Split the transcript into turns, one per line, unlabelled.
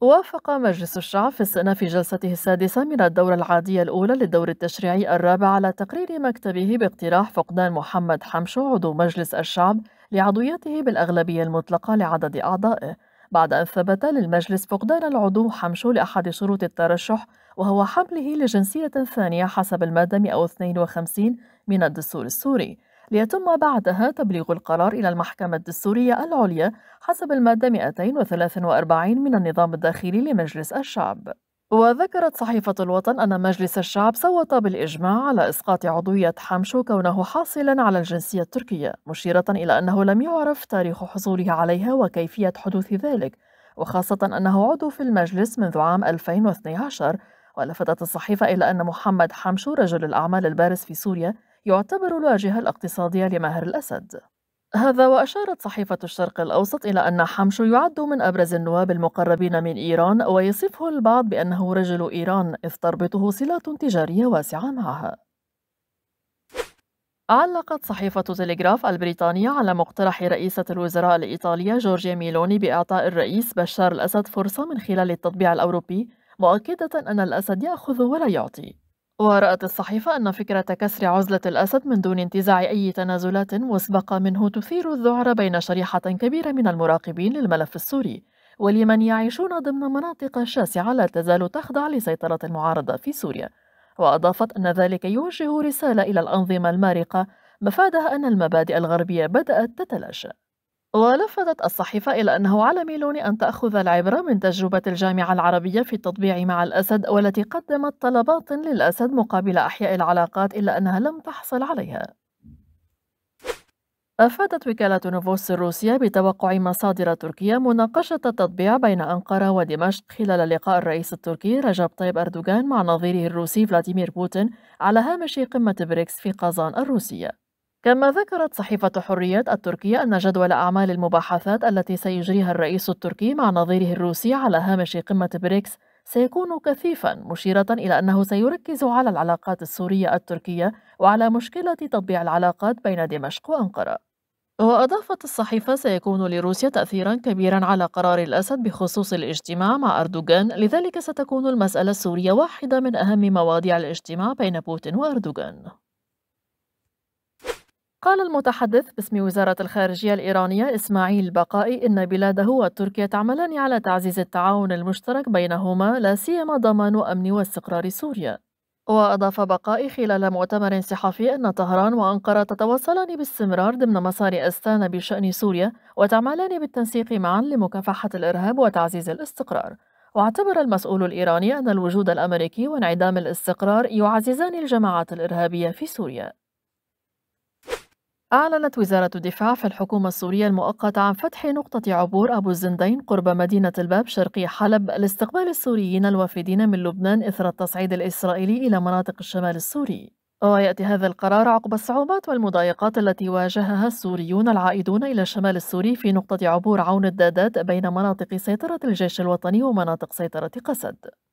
وافق مجلس الشعب في السنة في جلسته السادسة من الدورة العادية الأولى للدور التشريعي الرابع على تقرير مكتبه باقتراح فقدان محمد حمشو عضو مجلس الشعب لعضويته بالأغلبية المطلقة لعدد أعضائه بعد أن ثبت للمجلس فقدان العضو حمشو لأحد شروط الترشح وهو حمله لجنسية ثانية حسب المادة 152 من الدستور السوري ليتم بعدها تبليغ القرار إلى المحكمة الدستورية العليا حسب المادة 243 من النظام الداخلي لمجلس الشعب وذكرت صحيفة الوطن أن مجلس الشعب صوت بالإجماع على إسقاط عضوية حمشو كونه حاصلا على الجنسية التركية مشيرة إلى أنه لم يعرف تاريخ حصوله عليها وكيفية حدوث ذلك وخاصة أنه عضو في المجلس منذ عام 2012 ولفتت الصحيفة إلى أن محمد حمشو رجل الأعمال البارز في سوريا يعتبر الواجهة الاقتصادية لماهر الأسد هذا وأشارت صحيفة الشرق الأوسط إلى أن حمشو يعد من أبرز النواب المقربين من إيران ويصفه البعض بأنه رجل إيران إذ تربطه صلات تجارية واسعة معها علقت صحيفة تلغراف البريطانية على مقترح رئيسة الوزراء الإيطالية جورجيا ميلوني بإعطاء الرئيس بشار الأسد فرصة من خلال التطبيع الأوروبي مؤكدة أن الأسد يأخذ ولا يعطي ورأت الصحيفة أن فكرة كسر عزلة الأسد من دون انتزاع أي تنازلات مسبقة منه تثير الذعر بين شريحة كبيرة من المراقبين للملف السوري ولمن يعيشون ضمن مناطق شاسعة لا تزال تخضع لسيطرة المعارضة في سوريا وأضافت أن ذلك يوجه رسالة إلى الأنظمة المارقة مفادها أن المبادئ الغربية بدأت تتلاشى ولفتت الصحيفة إلى أنه على ميلوني أن تأخذ العبرة من تجربة الجامعة العربية في التطبيع مع الأسد والتي قدمت طلبات للأسد مقابل أحياء العلاقات إلا أنها لم تحصل عليها أفادت وكالة نوفوس الروسية بتوقع مصادر تركيا مناقشة التطبيع بين أنقرة ودمشق خلال لقاء الرئيس التركي رجب طيب أردوغان مع نظيره الروسي فلاديمير بوتين على هامش قمة بريكس في قازان الروسية كما ذكرت صحيفة حريات التركية أن جدول أعمال المباحثات التي سيجريها الرئيس التركي مع نظيره الروسي على هامش قمة بريكس سيكون كثيفا مشيرة إلى أنه سيركز على العلاقات السورية التركية وعلى مشكلة تطبيع العلاقات بين دمشق وأنقرة وأضافت الصحيفة سيكون لروسيا تأثيرا كبيرا على قرار الأسد بخصوص الاجتماع مع أردوغان لذلك ستكون المسألة السورية واحدة من أهم مواضيع الاجتماع بين بوتين وأردوغان قال المتحدث باسم وزارة الخارجية الإيرانية إسماعيل بقائي إن بلاده وتركيا تعملان على تعزيز التعاون المشترك بينهما لا سيما ضمان أمن واستقرار سوريا وأضاف بقائي خلال مؤتمر صحفي أن طهران وأنقرة تتواصلان باستمرار ضمن مسار أستانا بشأن سوريا وتعملان بالتنسيق معا لمكافحة الإرهاب وتعزيز الاستقرار واعتبر المسؤول الإيراني أن الوجود الأمريكي وانعدام الاستقرار يعززان الجماعات الإرهابية في سوريا أعلنت وزارة الدفاع في الحكومة السورية المؤقتة عن فتح نقطة عبور أبو الزندين قرب مدينة الباب شرقي حلب لاستقبال السوريين الوافدين من لبنان إثر التصعيد الإسرائيلي إلى مناطق الشمال السوري ويأتي هذا القرار عقب الصعوبات والمضايقات التي واجهها السوريون العائدون إلى الشمال السوري في نقطة عبور عون الدادات بين مناطق سيطرة الجيش الوطني ومناطق سيطرة قسد